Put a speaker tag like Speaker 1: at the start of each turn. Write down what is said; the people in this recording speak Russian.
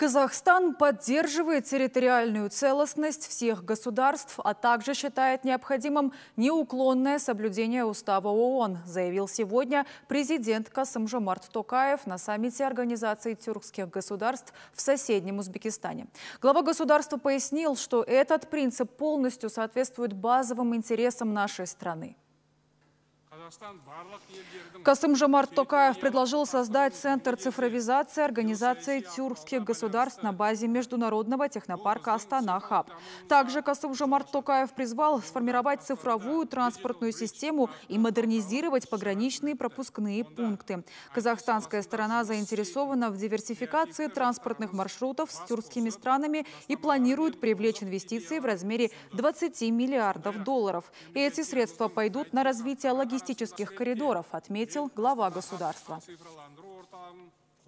Speaker 1: Казахстан поддерживает территориальную целостность всех государств, а также считает необходимым неуклонное соблюдение устава ООН, заявил сегодня президент Касымжомарт Токаев на саммите Организации тюркских государств в соседнем Узбекистане. Глава государства пояснил, что этот принцип полностью соответствует базовым интересам нашей страны. Касым Жомарт Токаев предложил создать Центр цифровизации Организации тюркских государств на базе Международного технопарка Астана-Хаб. Также Касым Жомарт Токаев призвал сформировать цифровую транспортную систему и модернизировать пограничные пропускные пункты. Казахстанская сторона заинтересована в диверсификации транспортных маршрутов с тюркскими странами и планирует привлечь инвестиции в размере 20 миллиардов долларов. эти средства пойдут на развитие логистических туристических коридоров, отметил глава государства.